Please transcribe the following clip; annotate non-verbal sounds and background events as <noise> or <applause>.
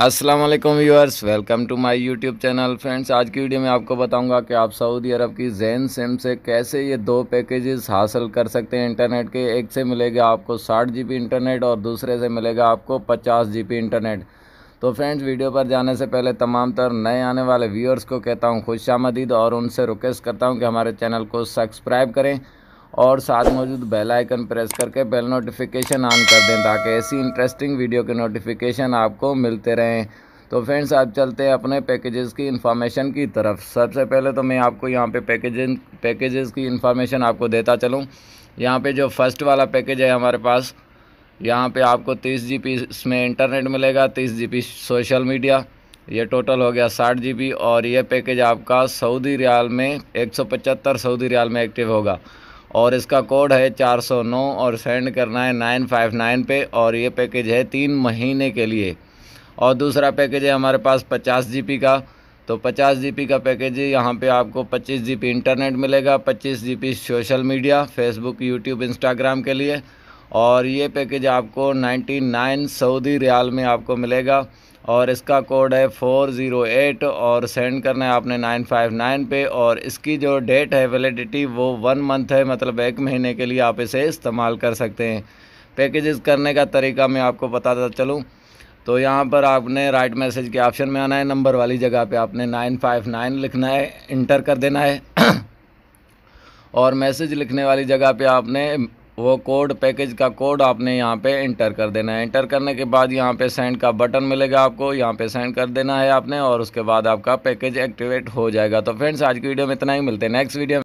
अस्सलाम वालेकुम viewers welcome to my YouTube channel friends आज की वीडियो में आपको बताऊंगा कि आप सऊदी अरब की जैन सिम से कैसे ये दो पैकेजेस हासिल कर सकते हैं इंटरनेट के एक से मिलेगा आपको साठ जी इंटरनेट और दूसरे से मिलेगा आपको पचास जी इंटरनेट तो फ्रेंड्स वीडियो पर जाने से पहले तमाम तर नए आने वाले व्यूअर्स को कहता हूँ खुश और उनसे रिक्वेस्ट करता हूँ कि हमारे चैनल को सब्सक्राइब करें और साथ मौजूद बेल आइकन प्रेस करके बेल नोटिफिकेशन ऑन कर दें ताकि ऐसी इंटरेस्टिंग वीडियो के नोटिफिकेशन आपको मिलते रहें तो फ्रेंड्स आप चलते हैं अपने पैकेजेस की इन्फॉर्मेशन की तरफ सबसे पहले तो मैं आपको यहाँ पे पैकेजिंग पैकेजेस की इन्फॉर्मेशन आपको देता चलूँ यहाँ पे जो फर्स्ट वाला पैकेज है हमारे पास यहाँ पे आपको तीस जी इसमें इंटरनेट मिलेगा तीस जी सोशल मीडिया ये टोटल हो गया साठ जी और ये पैकेज आपका सऊदी रियाल में एक सौ पचहत्तर सऊदी रियाल में एक्टिव होगा और इसका कोड है 409 और सेंड करना है 959 पे और ये पैकेज है तीन महीने के लिए और दूसरा पैकेज है हमारे पास 50 जी का तो 50 जी का पैकेज यहाँ पे आपको 25 जी इंटरनेट मिलेगा 25 G social media Facebook YouTube Instagram के लिए और ये पैकेज आपको 99 सऊदी रियाल में आपको मिलेगा और इसका कोड है 408 और सेंड करना है आपने 959 पे और इसकी जो डेट है वैलिडिटी वो वन मंथ है मतलब एक महीने के लिए आप इसे इस्तेमाल कर सकते हैं पैकेजेस करने का तरीका मैं आपको बताता चलूँ तो यहाँ पर आपने राइट मैसेज के ऑप्शन में आना है नंबर वाली जगह पे आपने 959 लिखना है इंटर कर देना है <coughs> और मैसेज लिखने वाली जगह पे आपने वो कोड पैकेज का कोड आपने यहाँ पे इंटर कर देना है इंटर करने के बाद यहाँ पे सेंड का बटन मिलेगा आपको यहाँ पे सेंड कर देना है आपने और उसके बाद आपका पैकेज एक्टिवेट हो जाएगा तो फ्रेंड्स आज की वीडियो में इतना ही मिलते हैं नेक्स्ट वीडियो